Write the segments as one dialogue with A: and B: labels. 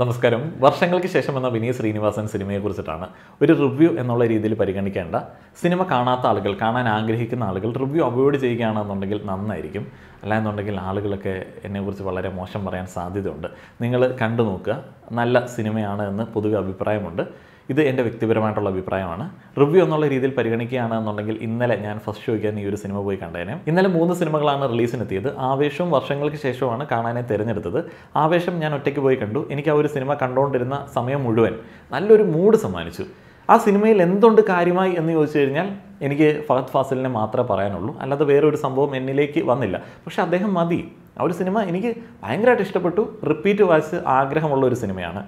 A: നമസ്കാരം വർഷങ്ങൾക്ക് ശേഷം വന്ന വിനീത് ശ്രീനിവാസൻ സിനിമയെക്കുറിച്ചിട്ടാണ് ഒരു റിവ്യൂ എന്നുള്ള രീതിയിൽ പരിഗണിക്കേണ്ട സിനിമ കാണാത്ത ആളുകൾ കാണാൻ ആഗ്രഹിക്കുന്ന ആളുകൾ റിവ്യൂ അവോയ്ഡ് ചെയ്യുകയാണെന്നുണ്ടെങ്കിൽ നന്നായിരിക്കും അല്ല എന്നുണ്ടെങ്കിൽ ആളുകളൊക്കെ എന്നെക്കുറിച്ച് വളരെ മോശം പറയാൻ സാധ്യതയുണ്ട് നിങ്ങൾ കണ്ടു നോക്കുക നല്ല സിനിമയാണ് എന്ന് പൊതുവെ അഭിപ്രായമുണ്ട് ഇത് എൻ്റെ വ്യക്തിപരമായിട്ടുള്ള അഭിപ്രായമാണ് റിവ്യൂ എന്നുള്ള രീതിയിൽ പരിഗണിക്കുകയാണ് എന്നുണ്ടെങ്കിൽ ഇന്നലെ ഞാൻ ഫസ്റ്റ് ഷോയ്ക്കാൻ ഈ ഒരു സിനിമ പോയി കണ്ടേനെ ഇന്നലെ മൂന്ന് സിനിമകളാണ് റിലീസിനെത്തിയത് ആവേശവും വർഷങ്ങൾക്ക് ശേഷമാണ് കാണാനെ തിരഞ്ഞെടുത്തത് ആവേശം ഞാൻ ഒറ്റയ്ക്ക് പോയി കണ്ടു എനിക്ക് ആ ഒരു സിനിമ കണ്ടുകൊണ്ടിരുന്ന സമയം മുഴുവൻ നല്ലൊരു മൂഡ് സമ്മാനിച്ചു ആ സിനിമയിൽ എന്തുണ്ട് കാര്യമായി എന്ന് ചോദിച്ചു കഴിഞ്ഞാൽ എനിക്ക് ഫഹദ് ഫാസിലിനെ മാത്രമേ പറയാനുള്ളൂ അല്ലാതെ വേറെ ഒരു സംഭവം എന്നിലേക്ക് വന്നില്ല പക്ഷേ അദ്ദേഹം മതി ആ ഒരു സിനിമ എനിക്ക് ഭയങ്കരമായിട്ട് ഇഷ്ടപ്പെട്ടു റിപ്പീറ്റ് വായിച്ച് ആഗ്രഹമുള്ള ഒരു സിനിമയാണ്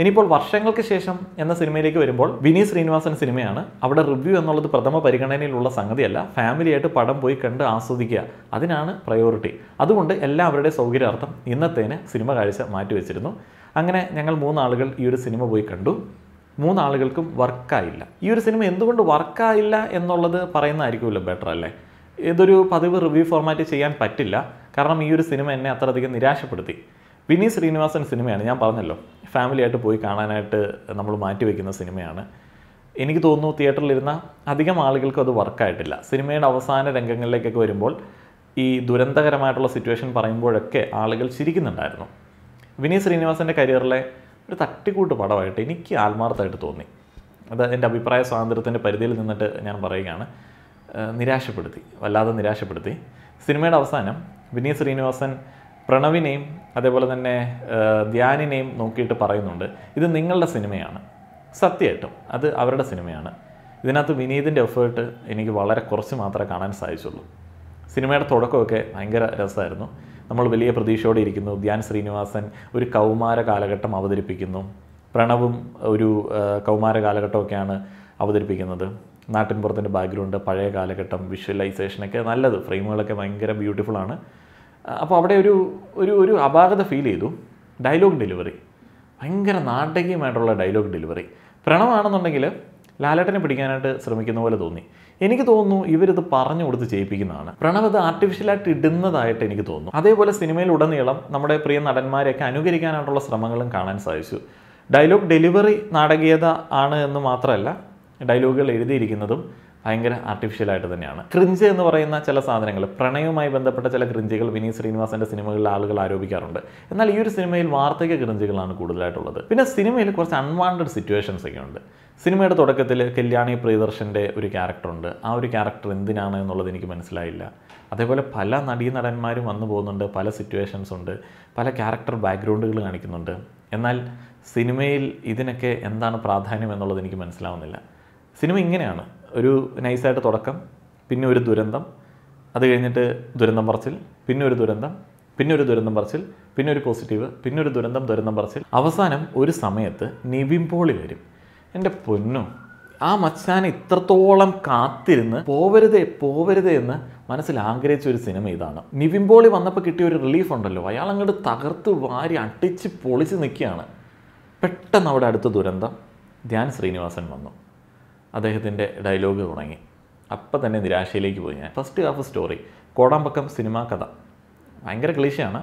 A: ഇനിയിപ്പോൾ വർഷങ്ങൾക്ക് ശേഷം എന്ന സിനിമയിലേക്ക് വരുമ്പോൾ വിനീത് ശ്രീനിവാസൻ സിനിമയാണ് അവിടെ റിവ്യൂ എന്നുള്ളത് പ്രഥമ പരിഗണനയിലുള്ള സംഗതിയല്ല ഫാമിലിയായിട്ട് പടം പോയി കണ്ട് ആസ്വദിക്കുക അതിനാണ് പ്രയോറിറ്റി അതുകൊണ്ട് എല്ലാവരുടെ സൗകര്യാർത്ഥം ഇന്നത്തേന് സിനിമ കാഴ്ച മാറ്റിവെച്ചിരുന്നു അങ്ങനെ ഞങ്ങൾ മൂന്നാളുകൾ ഈ ഒരു സിനിമ പോയി കണ്ടു മൂന്നാളുകൾക്കും വർക്കായില്ല ഈ ഒരു സിനിമ എന്തുകൊണ്ട് വർക്കായില്ല എന്നുള്ളത് പറയുന്നതായിരിക്കുമല്ലോ ബെറ്റർ അല്ലേ ഇതൊരു പതിവ് റിവ്യൂ ഫോർമാറ്റ് ചെയ്യാൻ പറ്റില്ല കാരണം ഈ ഒരു സിനിമ എന്നെ അത്രയധികം നിരാശപ്പെടുത്തി വിനീ ശ്രീനിവാസൻ സിനിമയാണ് ഞാൻ പറഞ്ഞല്ലോ ഫാമിലിയായിട്ട് പോയി കാണാനായിട്ട് നമ്മൾ മാറ്റിവെക്കുന്ന സിനിമയാണ് എനിക്ക് തോന്നുന്നു തിയേറ്ററിലിരുന്ന അധികം ആളുകൾക്കും അത് വർക്കായിട്ടില്ല സിനിമയുടെ അവസാന രംഗങ്ങളിലേക്കൊക്കെ വരുമ്പോൾ ഈ ദുരന്തകരമായിട്ടുള്ള സിറ്റുവേഷൻ പറയുമ്പോഴൊക്കെ ആളുകൾ ചിരിക്കുന്നുണ്ടായിരുന്നു വിനീത് ശ്രീനിവാസൻ്റെ കരിയറിലെ ഒരു തട്ടിക്കൂട്ട് പടമായിട്ട് എനിക്ക് ആത്മാർത്ഥമായിട്ട് തോന്നി അത് എൻ്റെ അഭിപ്രായ സ്വാതന്ത്ര്യത്തിൻ്റെ പരിധിയിൽ നിന്നിട്ട് ഞാൻ പറയുകയാണ് നിരാശപ്പെടുത്തി വല്ലാതെ നിരാശപ്പെടുത്തി സിനിമയുടെ അവസാനം വിനീത് ശ്രീനിവാസൻ പ്രണവിനെയും അതേപോലെ തന്നെ ധ്യാനിനെയും നോക്കിയിട്ട് പറയുന്നുണ്ട് ഇത് നിങ്ങളുടെ സിനിമയാണ് സത്യമായിട്ടും അത് അവരുടെ സിനിമയാണ് ഇതിനകത്ത് വിനീതിൻ്റെ എഫേർട്ട് എനിക്ക് വളരെ കുറച്ച് മാത്രമേ കാണാൻ സാധിച്ചുള്ളൂ സിനിമയുടെ തുടക്കമൊക്കെ ഭയങ്കര രസമായിരുന്നു നമ്മൾ വലിയ പ്രതീക്ഷയോടെ ഇരിക്കുന്നു ധ്യാൻ ശ്രീനിവാസൻ ഒരു കൗമാര കാലഘട്ടം അവതരിപ്പിക്കുന്നു പ്രണവും ഒരു കൗമാര കാലഘട്ടമൊക്കെയാണ് അവതരിപ്പിക്കുന്നത് നാട്ടിൻപുറത്തിൻ്റെ ബാക്ക്ഗ്രൗണ്ട് പഴയ കാലഘട്ടം വിഷ്വലൈസേഷനൊക്കെ നല്ലത് ഫ്രെയിമുകളൊക്കെ ഭയങ്കര ബ്യൂട്ടിഫുള്ളാണ് അപ്പോൾ അവിടെ ഒരു ഒരു ഒരു അപാകത ഫീൽ ചെയ്തു ഡയലോഗ് ഡെലിവറി ഭയങ്കര നാടകീയമായിട്ടുള്ള ഡയലോഗ് ഡെലിവറി പ്രണവാണെന്നുണ്ടെങ്കിൽ ലാലേട്ടനെ പിടിക്കാനായിട്ട് ശ്രമിക്കുന്ന പോലെ തോന്നി എനിക്ക് തോന്നുന്നു ഇവരിത് പറഞ്ഞു കൊടുത്ത് ചെയ്യിപ്പിക്കുന്നതാണ് പ്രണവ് ഇത് ആർട്ടിഫിഷ്യലായിട്ട് ഇടുന്നതായിട്ട് എനിക്ക് തോന്നുന്നു അതേപോലെ സിനിമയിൽ ഉടനീളം നമ്മുടെ പ്രിയ നടന്മാരെയൊക്കെ അനുകരിക്കാനായിട്ടുള്ള ശ്രമങ്ങളും കാണാൻ സാധിച്ചു ഡയലോഗ് ഡെലിവറി നാടകീയത ആണ് എന്ന് മാത്രമല്ല ഡയലോഗുകൾ എഴുതിയിരിക്കുന്നതും ഭയങ്കര ആയിട്ട് തന്നെയാണ് ക്രിഞ്ച് എന്ന് പറയുന്ന ചില സാധനങ്ങൾ പ്രണയവുമായി ബന്ധപ്പെട്ട ചില ക്രിഞ്ചുകൾ വിനീത് ശ്രീനിവാസന്റെ സിനിമകളിൽ ആളുകൾ ആരോപിക്കാറുണ്ട് എന്നാൽ ഈ ഒരു സിനിമയിൽ വാർത്തക ക്രിഞ്ചുകളാണ് കൂടുതലായിട്ടുള്ളത് പിന്നെ സിനിമയിൽ കുറച്ച് അൺവാണ്ടഡ് സിറ്റുവേഷൻസ് ഒക്കെ ഉണ്ട് സിനിമയുടെ തുടക്കത്തിൽ കല്യാണി പ്രിയദർശൻ്റെ ഒരു ക്യാരക്ടറുണ്ട് ആ ഒരു ക്യാരക്ടർ എന്തിനാണ് എന്നുള്ളത് എനിക്ക് മനസ്സിലായില്ല അതേപോലെ പല നടീനടന്മാരും വന്നു പോകുന്നുണ്ട് പല സിറ്റുവേഷൻസ് ഉണ്ട് പല ക്യാരക്ടർ ബാക്ക്ഗ്രൗണ്ടുകൾ കാണിക്കുന്നുണ്ട് എന്നാൽ സിനിമയിൽ ഇതിനൊക്കെ എന്താണ് പ്രാധാന്യം എന്നുള്ളത് എനിക്ക് മനസ്സിലാവുന്നില്ല സിനിമ ഇങ്ങനെയാണ് ഒരു നൈസായിട്ട് തുടക്കം പിന്നെ ഒരു ദുരന്തം അത് കഴിഞ്ഞിട്ട് ദുരന്തം പറച്ചിൽ പിന്നെ ഒരു ദുരന്തം പിന്നെ ഒരു ദുരന്തം പറച്ചിൽ പിന്നെ ഒരു പോസിറ്റീവ് പിന്നെ ഒരു ദുരന്തം ദുരന്തം പറച്ചിൽ അവസാനം ഒരു സമയത്ത് നിവിമ്പോളി വരും എൻ്റെ പൊന്നു ആ മച്ചാനെ ഇത്രത്തോളം കാത്തിരുന്ന് പോവരുതേ പോവരുതേ എന്ന് മനസ്സിൽ ആഗ്രഹിച്ച ഒരു സിനിമ ഇതാണ് നിവിമ്പോളി വന്നപ്പോൾ കിട്ടിയ ഒരു റിലീഫ് ഉണ്ടല്ലോ അയാൾ അങ്ങോട്ട് തകർത്ത് വാരി അടിച്ച് പൊളിച്ച് നിൽക്കുകയാണ് പെട്ടെന്ന് അവിടെ അടുത്ത ദുരന്തം ധ്യാൻ ശ്രീനിവാസൻ വന്നു അദ്ദേഹത്തിൻ്റെ ഡയലോഗ് തുടങ്ങി അപ്പം തന്നെ നിരാശയിലേക്ക് പോയി ഞാൻ first half story Kodambakkam cinema കഥ ഭയങ്കര ക്ലീശയാണ്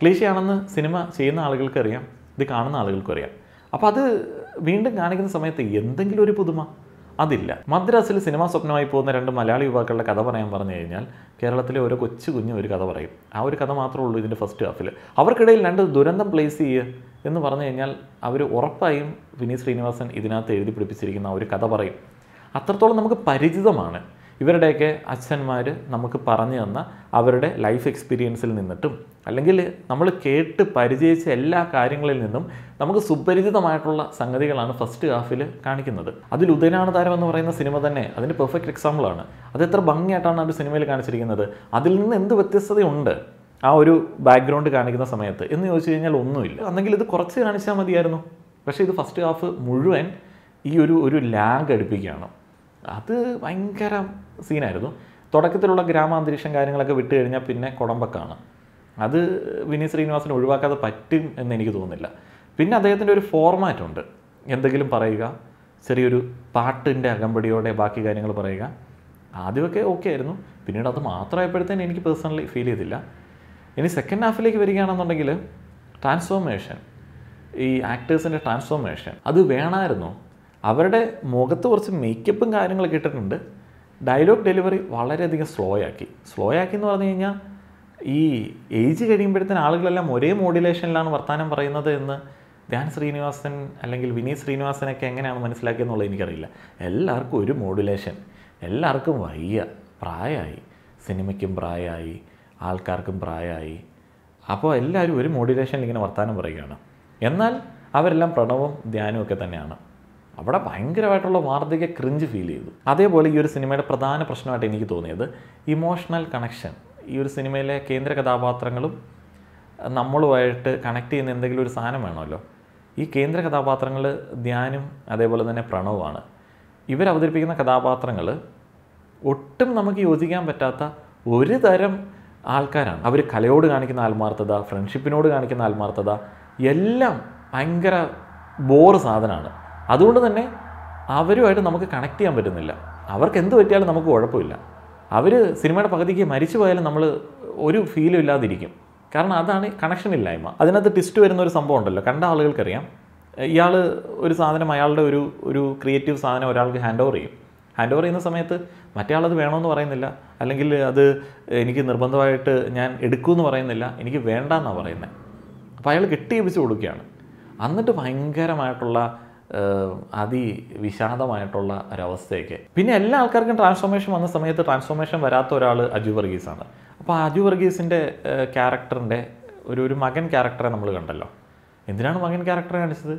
A: ക്ലീശയാണെന്ന് സിനിമ ചെയ്യുന്ന ആളുകൾക്കറിയാം ഇത് കാണുന്ന ആളുകൾക്കറിയാം അപ്പോൾ അത് വീണ്ടും കാണിക്കുന്ന സമയത്ത് എന്തെങ്കിലും ഒരു പുതുമ അതില്ല മദ്രാസിൽ സിനിമാ സ്വപ്നമായി പോകുന്ന രണ്ട് മലയാളി യുവാക്കളുടെ കഥ പറയാൻ പറഞ്ഞു കഴിഞ്ഞാൽ കേരളത്തിലെ ഓരോ കൊച്ചു കുഞ്ഞും ഒരു കഥ പറയും ആ ഒരു കഥ മാത്രമേ ഉള്ളൂ ഇതിൻ്റെ ഫസ്റ്റ് ഹാഫിൽ അവർക്കിടയിൽ രണ്ട് ദുരന്തം പ്ലേസ് ചെയ്യുക എന്ന് പറഞ്ഞു കഴിഞ്ഞാൽ അവർ ഉറപ്പായും വിനീത് ശ്രീനിവാസൻ ഇതിനകത്ത് എഴുതി പിടിപ്പിച്ചിരിക്കുന്ന ഒരു കഥ പറയും അത്രത്തോളം നമുക്ക് പരിചിതമാണ് ഇവരുടെയൊക്കെ അച്ഛന്മാർ നമുക്ക് പറഞ്ഞു തന്ന അവരുടെ ലൈഫ് എക്സ്പീരിയൻസിൽ നിന്നിട്ടും അല്ലെങ്കിൽ നമ്മൾ കേട്ട് പരിചയിച്ച എല്ലാ കാര്യങ്ങളിൽ നിന്നും നമുക്ക് സുപരിചിതമായിട്ടുള്ള സംഗതികളാണ് ഫസ്റ്റ് ഹാഫിൽ കാണിക്കുന്നത് അതിൽ ഉദയനാണ് താരം എന്ന് പറയുന്ന സിനിമ തന്നെ അതിൻ്റെ പെർഫെക്റ്റ് എക്സാമ്പിളാണ് അത് എത്ര ഭംഗിയായിട്ടാണ് ആ ഒരു സിനിമയിൽ കാണിച്ചിരിക്കുന്നത് അതിൽ നിന്ന് എന്ത് വ്യത്യസ്തതയുണ്ട് ആ ഒരു ബാക്ക്ഗ്രൗണ്ട് കാണിക്കുന്ന സമയത്ത് എന്ന് ചോദിച്ചു കഴിഞ്ഞാൽ ഒന്നുമില്ല അന്നെങ്കിൽ ഇത് കുറച്ച് കാണിച്ചാൽ മതിയായിരുന്നു പക്ഷേ ഇത് ഫസ്റ്റ് ഹാഫ് മുഴുവൻ ഈ ഒരു ഒരു ലാഗ് അടുപ്പിക്കുകയാണ് അത് ഭയങ്കര സീനായിരുന്നു തുടക്കത്തിലുള്ള ഗ്രാമാന്തരീക്ഷം കാര്യങ്ങളൊക്കെ വിട്ട് കഴിഞ്ഞാൽ പിന്നെ കുടമ്പക്കാണ് അത് വിനീത് ശ്രീനിവാസിനെ ഒഴിവാക്കാതെ പറ്റും എന്ന് എനിക്ക് തോന്നുന്നില്ല പിന്നെ അദ്ദേഹത്തിൻ്റെ ഒരു ഫോർമാറ്റ് ഉണ്ട് എന്തെങ്കിലും പറയുക ചെറിയൊരു പാട്ടിൻ്റെ അകമ്പടിയോടെ ബാക്കി കാര്യങ്ങൾ പറയുക ആദ്യമൊക്കെ ഓക്കെ ആയിരുന്നു പിന്നീട് അത് മാത്രമായപ്പോഴത്തേന് എനിക്ക് പേഴ്സണലി ഫീൽ ചെയ്തില്ല ഇനി സെക്കൻഡ് ഹാഫിലേക്ക് വരികയാണെന്നുണ്ടെങ്കിൽ ട്രാൻസ്ഫോർമേഷൻ ഈ ആക്ടേഴ്സിൻ്റെ ട്രാൻസ്ഫോർമേഷൻ അത് വേണമായിരുന്നു അവരുടെ മുഖത്ത് കുറച്ച് മേക്കപ്പും കാര്യങ്ങളൊക്കെ ഇട്ടിട്ടുണ്ട് ഡയലോഗ് ഡെലിവറി വളരെയധികം സ്ലോ ആക്കി സ്ലോ ആക്കി എന്ന് പറഞ്ഞു കഴിഞ്ഞാൽ ഈ ഏജ് കഴിയുമ്പോഴത്തേന് ആളുകളെല്ലാം ഒരേ മോഡുലേഷനിലാണ് വർത്തമാനം പറയുന്നത് എന്ന് ധ്യാൻ ശ്രീനിവാസൻ അല്ലെങ്കിൽ വിനീത് ശ്രീനിവാസനൊക്കെ എങ്ങനെയാണ് മനസ്സിലാക്കിയെന്നുള്ളത് എനിക്കറിയില്ല എല്ലാവർക്കും ഒരു മോഡുലേഷൻ എല്ലാവർക്കും വയ്യ പ്രായമായി സിനിമയ്ക്കും പ്രായമായി ആൾക്കാർക്കും പ്രായമായി അപ്പോൾ എല്ലാവരും ഒരു മോഡുലേഷനിൽ ഇങ്ങനെ വർത്തമാനം പറയുകയാണ് എന്നാൽ അവരെല്ലാം പ്രണവും ധ്യാനവും ഒക്കെ തന്നെയാണ് അവിടെ ഭയങ്കരമായിട്ടുള്ള വാർദ്ധക ക്രിഞ്ച് ഫീൽ ചെയ്തു അതേപോലെ ഈ ഒരു സിനിമയുടെ പ്രധാന പ്രശ്നമായിട്ട് എനിക്ക് തോന്നിയത് ഇമോഷണൽ കണക്ഷൻ ഈ ഒരു സിനിമയിലെ കേന്ദ്ര കഥാപാത്രങ്ങളും നമ്മളുമായിട്ട് കണക്ട് ചെയ്യുന്ന എന്തെങ്കിലും ഒരു സാധനം വേണമല്ലോ ഈ കേന്ദ്ര കഥാപാത്രങ്ങൾ ധ്യാനും അതേപോലെ തന്നെ പ്രണവുമാണ് ഇവർ അവതരിപ്പിക്കുന്ന കഥാപാത്രങ്ങൾ ഒട്ടും നമുക്ക് യോജിക്കാൻ പറ്റാത്ത ഒരു തരം ആൾക്കാരാണ് അവർ കലയോട് കാണിക്കുന്ന ആത്മാർത്ഥത ഫ്രണ്ട്ഷിപ്പിനോട് കാണിക്കുന്ന ആത്മാർത്ഥത എല്ലാം ഭയങ്കര ബോറ് സാധനമാണ് അതുകൊണ്ട് തന്നെ അവരുമായിട്ട് നമുക്ക് കണക്ട് ചെയ്യാൻ പറ്റുന്നില്ല അവർക്ക് എന്ത് പറ്റിയാലും നമുക്ക് കുഴപ്പമില്ല അവർ സിനിമയുടെ പകുതിക്ക് മരിച്ചു പോയാലും നമ്മൾ ഒരു ഫീലും ഇല്ലാതിരിക്കും കാരണം അതാണ് കണക്ഷൻ ഇല്ലായ്മ അതിനകത്ത് ട്വിസ്റ്റ് വരുന്ന ഒരു സംഭവം ഉണ്ടല്ലോ കണ്ട ആളുകൾക്കറിയാം ഇയാൾ ഒരു സാധനം അയാളുടെ ഒരു ഒരു ക്രിയേറ്റീവ് സാധനം ഒരാൾക്ക് ഹാൻഡ് ഓവർ ചെയ്യും ഹാൻഡ് ഓവർ ചെയ്യുന്ന സമയത്ത് മറ്റേ ആളത് വേണമെന്ന് പറയുന്നില്ല അല്ലെങ്കിൽ അത് എനിക്ക് നിർബന്ധമായിട്ട് ഞാൻ എടുക്കുമെന്ന് പറയുന്നില്ല എനിക്ക് എന്നാണ് പറയുന്നത് അപ്പോൾ അയാൾ കെട്ടിയപ്പിച്ച് കൊടുക്കുകയാണ് എന്നിട്ട് ഭയങ്കരമായിട്ടുള്ള അതിവിഷാദമായിട്ടുള്ള ഒരവസ്ഥയൊക്കെ പിന്നെ എല്ലാ ആൾക്കാർക്കും ട്രാൻസ്ഫോർമേഷൻ വന്ന സമയത്ത് ട്രാൻസ്ഫോർമേഷൻ വരാത്ത ഒരാൾ അജു വർഗീസാണ് അപ്പോൾ അജു വർഗീസിൻ്റെ ക്യാരക്ടറിൻ്റെ ഒരു ഒരു മകൻ ക്യാരക്ടറെ നമ്മൾ കണ്ടല്ലോ എന്തിനാണ് മകൻ ക്യാരക്ടറെ കാണിച്ചത്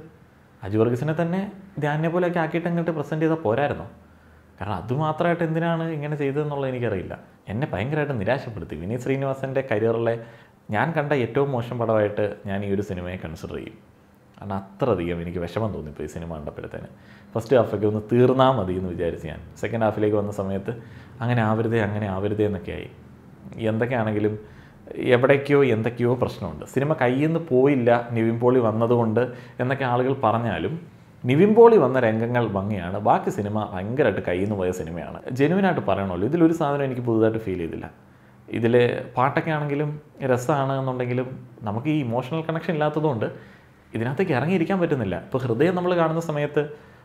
A: അജു വർഗീസിനെ തന്നെ ധ്യാനെ പോലെയൊക്കെ ആക്കിയിട്ട് അങ്ങോട്ട് പ്രസൻറ്റ് ചെയ്താൽ പോരായിരുന്നു കാരണം അതുമാത്രമായിട്ട് എന്തിനാണ് ഇങ്ങനെ ചെയ്തതെന്നുള്ളത് എനിക്കറിയില്ല എന്നെ ഭയങ്കരമായിട്ട് നിരാശപ്പെടുത്തി വിനീത് ശ്രീനിവാസൻ്റെ കരിയറിലെ ഞാൻ കണ്ട ഏറ്റവും മോശം പടമായിട്ട് ഞാൻ ഈ ഒരു സിനിമയെ കൺസിഡർ ചെയ്യും കാരണം അത്രയധികം എനിക്ക് വിഷമം തോന്നിപ്പോൾ ഈ സിനിമ കണ്ടപ്പോഴത്തേന് ഫസ്റ്റ് ഹാഫൊക്കെ ഒന്ന് തീർന്നാൽ മതി എന്ന് വിചാരിച്ച് ഞാൻ സെക്കൻഡ് ഹാഫിലേക്ക് വന്ന സമയത്ത് അങ്ങനെ ആവരുതേ അങ്ങനെ ആവരുതേ എന്നൊക്കെ ആയി എന്തൊക്കെയാണെങ്കിലും എവിടേക്കോ എന്തൊക്കെയോ പ്രശ്നമുണ്ട് സിനിമ കയ്യിൽ നിന്ന് പോയില്ല നിവിൻ പോളി വന്നതുകൊണ്ട് എന്നൊക്കെ ആളുകൾ പറഞ്ഞാലും നിവിൻ പോളി വന്ന രംഗങ്ങൾ ഭംഗിയാണ് ബാക്കി സിനിമ ഭയങ്കരമായിട്ട് കയ്യിൽ നിന്ന് പോയ സിനിമയാണ് ജെനുവിനായിട്ട് പറയണമല്ലോ ഇതിലൊരു സാധനം എനിക്ക് പുതുതായിട്ട് ഫീൽ ചെയ്തില്ല ഇതിൽ പാട്ടൊക്കെ ആണെങ്കിലും രസമാണ് എന്നുണ്ടെങ്കിലും നമുക്ക് ഈ ഇമോഷണൽ കണക്ഷൻ ഇല്ലാത്തതുകൊണ്ട് ഇതിനകത്തേക്ക് ഇറങ്ങിയിരിക്കാൻ പറ്റുന്നില്ല ഇപ്പോൾ ഹൃദയം നമ്മൾ കാണുന്ന സമയത്ത്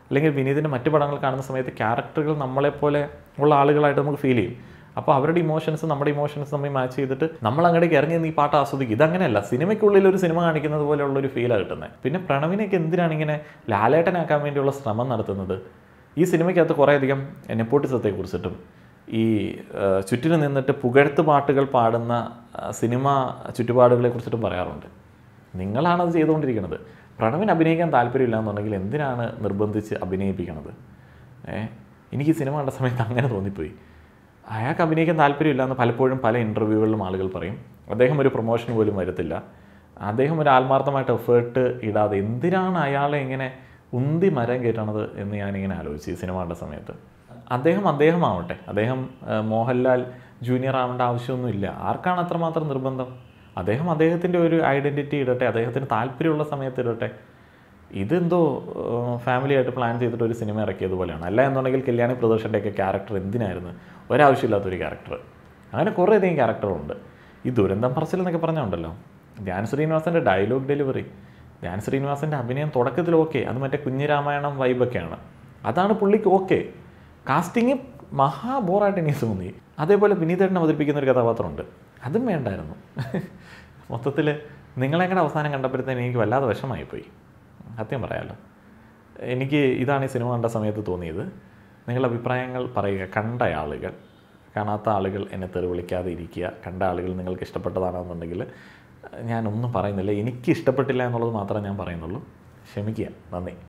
A: അല്ലെങ്കിൽ വിനീതിൻ്റെ മറ്റു പടങ്ങൾ കാണുന്ന സമയത്ത് ക്യാരക്ടറുകൾ നമ്മളെപ്പോലെ ഉള്ള ആളുകളായിട്ട് നമുക്ക് ഫീൽ ചെയ്യും അപ്പോൾ അവരുടെ ഇമോഷൻസ് നമ്മുടെ ഇമോഷൻസ് നമ്മൾ മാച്ച് ചെയ്തിട്ട് നമ്മൾ അങ്ങോട്ടേക്ക് ഇറങ്ങി നീ പാട്ട് ആസ്വദിക്കും ഇതങ്ങനെയല്ല സിനിമയ്ക്കുള്ളിൽ ഒരു സിനിമ കാണിക്കുന്നത് പോലെയുള്ള ഒരു ഫീലാണ് കിട്ടുന്നത് പിന്നെ പ്രണവിനെയൊക്കെ എന്തിനാണ് ഇങ്ങനെ ലാലേട്ടനാക്കാൻ വേണ്ടിയുള്ള ശ്രമം നടത്തുന്നത് ഈ സിനിമയ്ക്കകത്ത് കുറേയധികം നെപ്പോട്ടിസത്തെക്കുറിച്ചിട്ടും ഈ ചുറ്റിനു നിന്നിട്ട് പുകഴ്ത്ത് പാട്ടുകൾ പാടുന്ന സിനിമ കുറിച്ചിട്ടും പറയാറുണ്ട് നിങ്ങളാണത് ചെയ്തുകൊണ്ടിരിക്കുന്നത് പ്രണവിന് അഭിനയിക്കാൻ താല്പര്യമില്ല എന്നുണ്ടെങ്കിൽ എന്തിനാണ് നിർബന്ധിച്ച് അഭിനയിപ്പിക്കണത് ഏഹ് എനിക്ക് ഈ സിനിമ കണ്ട സമയത്ത് അങ്ങനെ തോന്നിപ്പോയി അയാൾക്ക് അഭിനയിക്കാൻ താല്പര്യമില്ല എന്ന് പലപ്പോഴും പല ഇൻ്റർവ്യൂകളിലും ആളുകൾ പറയും അദ്ദേഹം ഒരു പ്രൊമോഷൻ പോലും വരത്തില്ല അദ്ദേഹം ഒരു ആത്മാർത്ഥമായിട്ട് എഫേർട്ട് ഇടാതെ എന്തിനാണ് അയാളെ ഇങ്ങനെ ഉന്തി മരം കയറ്റണത് എന്ന് ഞാനിങ്ങനെ ആലോചിച്ചു ഈ സിനിമയുടെ സമയത്ത് അദ്ദേഹം അദ്ദേഹം ആവട്ടെ അദ്ദേഹം മോഹൻലാൽ ജൂനിയർ ആവേണ്ട ആവശ്യമൊന്നുമില്ല ആർക്കാണ് അത്രമാത്രം നിർബന്ധം അദ്ദേഹം അദ്ദേഹത്തിൻ്റെ ഒരു ഐഡൻറ്റിറ്റി ഇടട്ടെ അദ്ദേഹത്തിന് താല്പര്യമുള്ള സമയത്ത് ഇടട്ടെ ഇതെന്തോ ഫാമിലിയായിട്ട് പ്ലാൻ ചെയ്തിട്ട് ഒരു സിനിമ ഇറക്കിയത് പോലെയാണ് അല്ല എന്നുണ്ടെങ്കിൽ കല്യാണി പ്രദർശൻ്റെയൊക്കെ ക്യാരക്ടർ എന്തിനായിരുന്നു ഒരാവശ്യമില്ലാത്തൊരു ക്യാരക്ടർ അങ്ങനെ അധികം ക്യാരക്ടറുണ്ട് ഈ ദുരന്തം പറച്ചിൽ എന്നൊക്കെ പറഞ്ഞുണ്ടല്ലോ ധ്യാൻ ശ്രീനിവാസൻ്റെ ഡയലോഗ് ഡെലിവറി ധ്യാൻ ശ്രീനിവാസൻ്റെ അഭിനയം തുടക്കത്തിൽ ഓക്കെ അത് മറ്റേ കുഞ്ഞിരാമായണം വൈബൊക്കെയാണ് അതാണ് പുള്ളിക്ക് ഓക്കെ കാസ്റ്റിങ് മഹാബോറായിട്ട് എനിക്ക് തോന്നി അതേപോലെ വിനീതേട്ടൻ അവതരിപ്പിക്കുന്ന ഒരു കഥാപാത്രമുണ്ട് അതും വേണ്ടായിരുന്നു മൊത്തത്തിൽ നിങ്ങളെങ്ങടെ അവസാനം കണ്ടപ്പോഴത്തേനും എനിക്ക് വല്ലാതെ വിഷമായിപ്പോയി സത്യം പറയാമല്ലോ എനിക്ക് ഇതാണ് ഈ സിനിമ കണ്ട സമയത്ത് തോന്നിയത് നിങ്ങളുടെ അഭിപ്രായങ്ങൾ പറയുക കണ്ട ആളുകൾ കാണാത്ത ആളുകൾ എന്നെ തെറി വിളിക്കാതെ ഇരിക്കുക കണ്ട ആളുകൾ നിങ്ങൾക്ക് ഇഷ്ടപ്പെട്ടതാണെന്നുണ്ടെങ്കിൽ ഞാനൊന്നും പറയുന്നില്ല എനിക്ക് ഇഷ്ടപ്പെട്ടില്ല എന്നുള്ളത് മാത്രമേ ഞാൻ പറയുന്നുള്ളൂ ക്ഷമിക്കുക നന്ദി